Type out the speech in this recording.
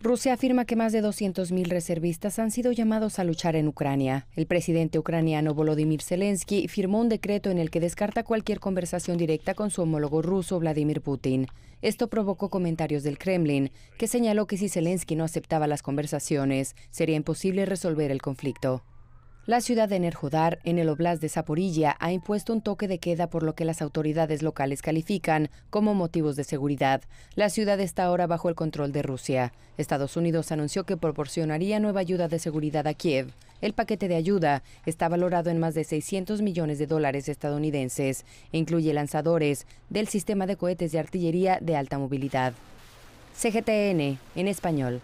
Rusia afirma que más de 200.000 reservistas han sido llamados a luchar en Ucrania. El presidente ucraniano Volodymyr Zelensky firmó un decreto en el que descarta cualquier conversación directa con su homólogo ruso Vladimir Putin. Esto provocó comentarios del Kremlin, que señaló que si Zelensky no aceptaba las conversaciones, sería imposible resolver el conflicto. La ciudad de Nerjodar, en el oblast de Zaporilla, ha impuesto un toque de queda por lo que las autoridades locales califican como motivos de seguridad. La ciudad está ahora bajo el control de Rusia. Estados Unidos anunció que proporcionaría nueva ayuda de seguridad a Kiev. El paquete de ayuda está valorado en más de 600 millones de dólares estadounidenses incluye lanzadores del sistema de cohetes de artillería de alta movilidad. CGTN, en español.